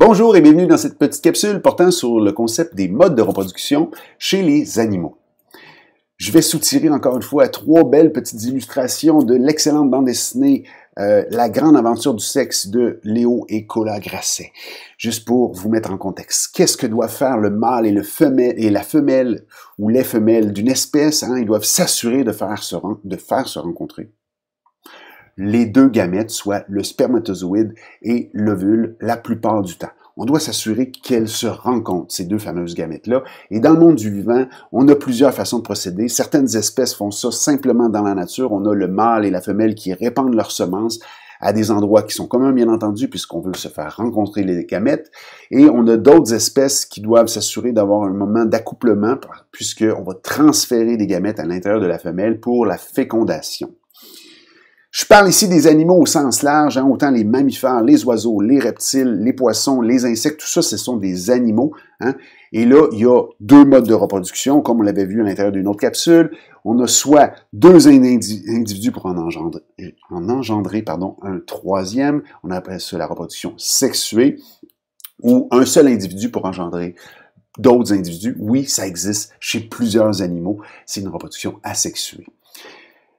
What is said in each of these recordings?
Bonjour et bienvenue dans cette petite capsule portant sur le concept des modes de reproduction chez les animaux. Je vais soutirer encore une fois trois belles petites illustrations de l'excellente bande dessinée euh, La grande aventure du sexe de Léo et Cola Grasset. Juste pour vous mettre en contexte, qu'est-ce que doivent faire le mâle et, le femelle, et la femelle ou les femelles d'une espèce? Hein? Ils doivent s'assurer de faire se rencontrer les deux gamètes, soit le spermatozoïde et l'ovule, la plupart du temps. On doit s'assurer qu'elles se rencontrent, ces deux fameuses gamètes-là. Et dans le monde du vivant, on a plusieurs façons de procéder. Certaines espèces font ça simplement dans la nature. On a le mâle et la femelle qui répandent leurs semences à des endroits qui sont communs, bien entendu, puisqu'on veut se faire rencontrer les gamètes. Et on a d'autres espèces qui doivent s'assurer d'avoir un moment d'accouplement, puisqu'on va transférer des gamètes à l'intérieur de la femelle pour la fécondation. Je parle ici des animaux au sens large, hein, autant les mammifères, les oiseaux, les reptiles, les poissons, les insectes, tout ça, ce sont des animaux. Hein. Et là, il y a deux modes de reproduction, comme on l'avait vu à l'intérieur d'une autre capsule. On a soit deux individus pour en engendrer, en engendrer pardon, un troisième, on appelle ça la reproduction sexuée, ou un seul individu pour engendrer d'autres individus. Oui, ça existe chez plusieurs animaux, c'est une reproduction asexuée.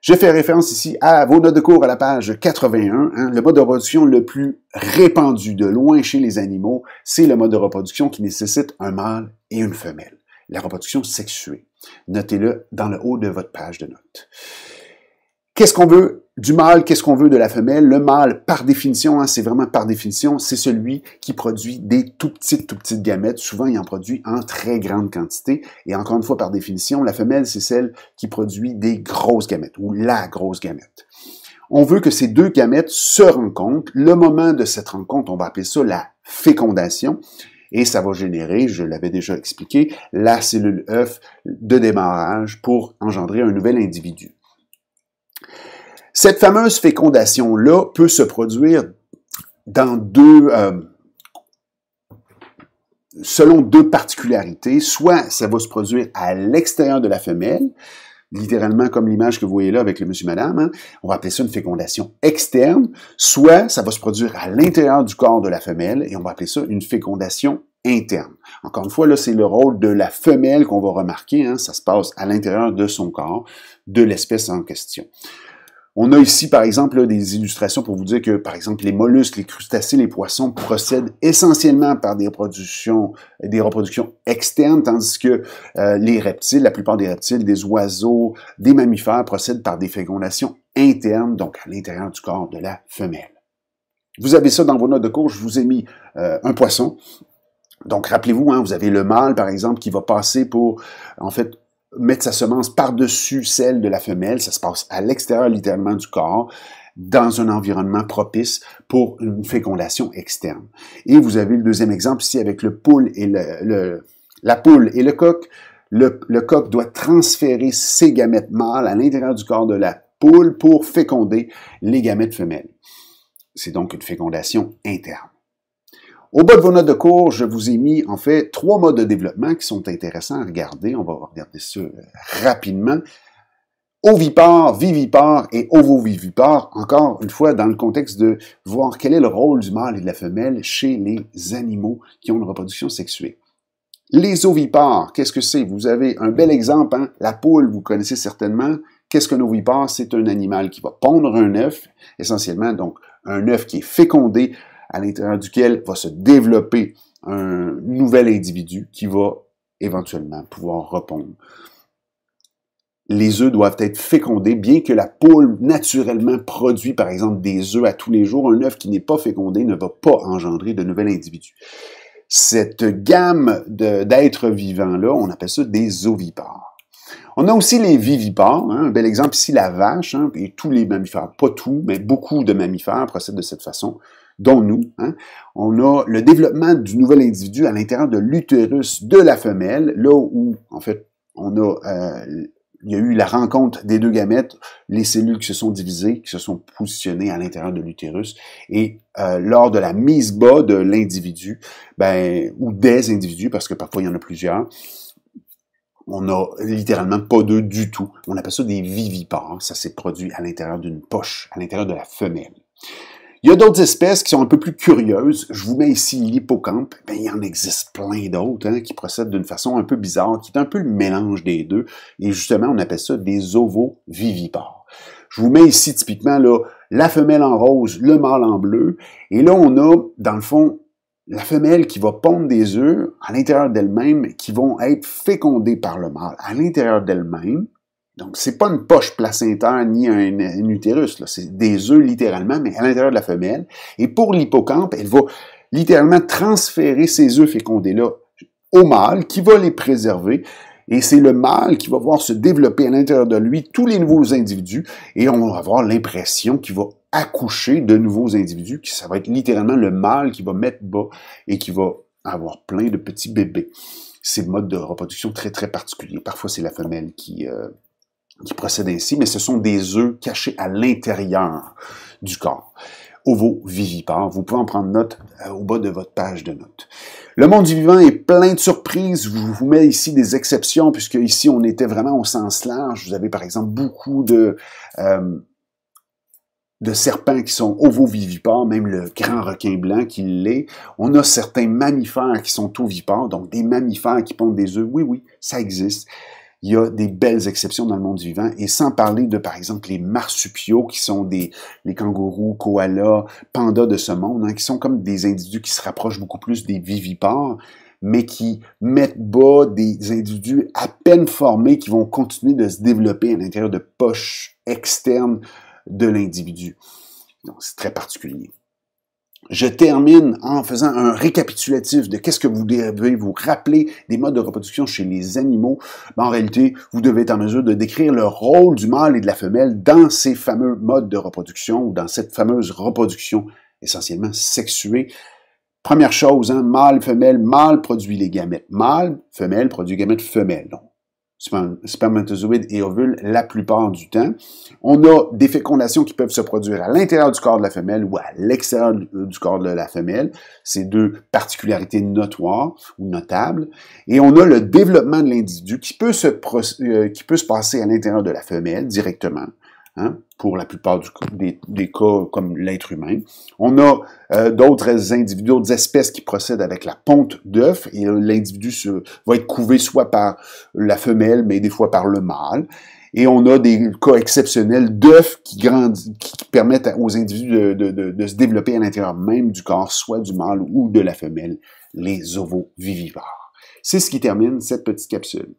Je fais référence ici à vos notes de cours à la page 81. Hein. le mode de reproduction le plus répandu de loin chez les animaux, c'est le mode de reproduction qui nécessite un mâle et une femelle. La reproduction sexuée. Notez-le dans le haut de votre page de notes. Qu'est-ce qu'on veut du mâle, qu'est-ce qu'on veut de la femelle? Le mâle, par définition, hein, c'est vraiment par définition, c'est celui qui produit des tout petites, tout petites gamètes. Souvent, il en produit en très grande quantité. Et encore une fois, par définition, la femelle, c'est celle qui produit des grosses gamètes ou la grosse gamète. On veut que ces deux gamètes se rencontrent. Le moment de cette rencontre, on va appeler ça la fécondation et ça va générer, je l'avais déjà expliqué, la cellule œuf de démarrage pour engendrer un nouvel individu. Cette fameuse fécondation-là peut se produire dans deux, euh, selon deux particularités. Soit ça va se produire à l'extérieur de la femelle, littéralement comme l'image que vous voyez là avec le monsieur-madame, hein. on va appeler ça une fécondation externe, soit ça va se produire à l'intérieur du corps de la femelle et on va appeler ça une fécondation interne. Encore une fois, là, c'est le rôle de la femelle qu'on va remarquer, hein. ça se passe à l'intérieur de son corps, de l'espèce en question. On a ici, par exemple, des illustrations pour vous dire que, par exemple, les mollusques, les crustacés, les poissons procèdent essentiellement par des reproductions, des reproductions externes, tandis que euh, les reptiles, la plupart des reptiles, des oiseaux, des mammifères procèdent par des fécondations internes, donc à l'intérieur du corps de la femelle. Vous avez ça dans vos notes de cours, je vous ai mis euh, un poisson. Donc rappelez-vous, hein, vous avez le mâle, par exemple, qui va passer pour, en fait, mettre sa semence par-dessus celle de la femelle. Ça se passe à l'extérieur littéralement du corps dans un environnement propice pour une fécondation externe. Et vous avez le deuxième exemple ici avec le poule et le, la poule et le coq. Le, le coq doit transférer ses gamètes mâles à l'intérieur du corps de la poule pour féconder les gamètes femelles. C'est donc une fécondation interne. Au bas de vos notes de cours, je vous ai mis en fait trois modes de développement qui sont intéressants à regarder. On va regarder ça rapidement. Ovipare, vivipare et ovovivipare, encore une fois dans le contexte de voir quel est le rôle du mâle et de la femelle chez les animaux qui ont une reproduction sexuée. Les ovipares, qu'est-ce que c'est? Vous avez un bel exemple, hein? la poule, vous connaissez certainement. Qu'est-ce qu'un ovipare? C'est un animal qui va pondre un œuf, essentiellement donc un œuf qui est fécondé à l'intérieur duquel va se développer un nouvel individu qui va éventuellement pouvoir répondre. Les œufs doivent être fécondés, bien que la poule naturellement produit, par exemple, des œufs à tous les jours. Un œuf qui n'est pas fécondé ne va pas engendrer de nouvel individu. Cette gamme d'êtres vivants-là, on appelle ça des ovipares. On a aussi les vivipares, hein. un bel exemple ici, la vache, hein, et tous les mammifères, pas tous, mais beaucoup de mammifères procèdent de cette façon dont nous. Hein. On a le développement du nouvel individu à l'intérieur de l'utérus de la femelle, là où, en fait, on a, euh, il y a eu la rencontre des deux gamètes, les cellules qui se sont divisées, qui se sont positionnées à l'intérieur de l'utérus, et euh, lors de la mise bas de l'individu, ben, ou des individus, parce que parfois il y en a plusieurs, on n'a littéralement pas d'eux du tout. On appelle ça des vivipares. Ça s'est produit à l'intérieur d'une poche, à l'intérieur de la femelle. Il y a d'autres espèces qui sont un peu plus curieuses. Je vous mets ici l'hippocampe. Ben, il en existe plein d'autres hein, qui procèdent d'une façon un peu bizarre, qui est un peu le mélange des deux. Et justement, on appelle ça des ovovivipares. Je vous mets ici typiquement là, la femelle en rose, le mâle en bleu. Et là, on a, dans le fond, la femelle qui va pondre des œufs à l'intérieur d'elle-même, qui vont être fécondés par le mâle à l'intérieur d'elle-même. Donc, c'est pas une poche placentaire ni un, utérus, c'est des œufs littéralement, mais à l'intérieur de la femelle. Et pour l'hippocampe, elle va littéralement transférer ces œufs fécondés-là au mâle qui va les préserver. Et c'est le mâle qui va voir se développer à l'intérieur de lui tous les nouveaux individus et on va avoir l'impression qu'il va accoucher de nouveaux individus, que ça va être littéralement le mâle qui va mettre bas et qui va avoir plein de petits bébés. C'est le mode de reproduction très très particulier. Parfois c'est la femelle qui, euh, qui procède ainsi, mais ce sont des œufs cachés à l'intérieur du corps. Ovovivipare, vous pouvez en prendre note euh, au bas de votre page de notes. Le monde du vivant est plein de surprises. Je vous mets ici des exceptions, puisque ici, on était vraiment au sens large. Vous avez, par exemple, beaucoup de, euh, de serpents qui sont ovovivipares, même le grand requin blanc qui l'est. On a certains mammifères qui sont ovipares, donc des mammifères qui pondent des œufs. Oui, oui, ça existe il y a des belles exceptions dans le monde vivant, et sans parler de, par exemple, les marsupiaux, qui sont des les kangourous, koalas, pandas de ce monde, hein, qui sont comme des individus qui se rapprochent beaucoup plus des vivipares, mais qui mettent bas des individus à peine formés qui vont continuer de se développer à l'intérieur de poches externes de l'individu. Donc, c'est très particulier. Je termine en faisant un récapitulatif de qu'est-ce que vous devez vous rappeler des modes de reproduction chez les animaux. Ben, en réalité, vous devez être en mesure de décrire le rôle du mâle et de la femelle dans ces fameux modes de reproduction ou dans cette fameuse reproduction essentiellement sexuée. Première chose, hein, mâle, femelle, mâle produit les gamètes mâle, femelle produit les gamètes femelles spermatozoïdes et ovules la plupart du temps. On a des fécondations qui peuvent se produire à l'intérieur du corps de la femelle ou à l'extérieur du euh, corps de la femelle. Ces deux particularités notoires ou notables. Et on a le développement de l'individu qui, peut se, euh, qui peut se passer à l'intérieur de la femelle directement Hein, pour la plupart des, cas comme l'être humain. On a euh, d'autres individus, d'autres espèces qui procèdent avec la ponte d'œufs, et l'individu va être couvé soit par la femelle, mais des fois par le mâle. Et on a des cas exceptionnels d'œufs qui, qui permettent aux individus de, de se développer à l'intérieur même du corps, soit du mâle ou de la femelle, les ovovivivores. C'est ce qui termine cette petite capsule.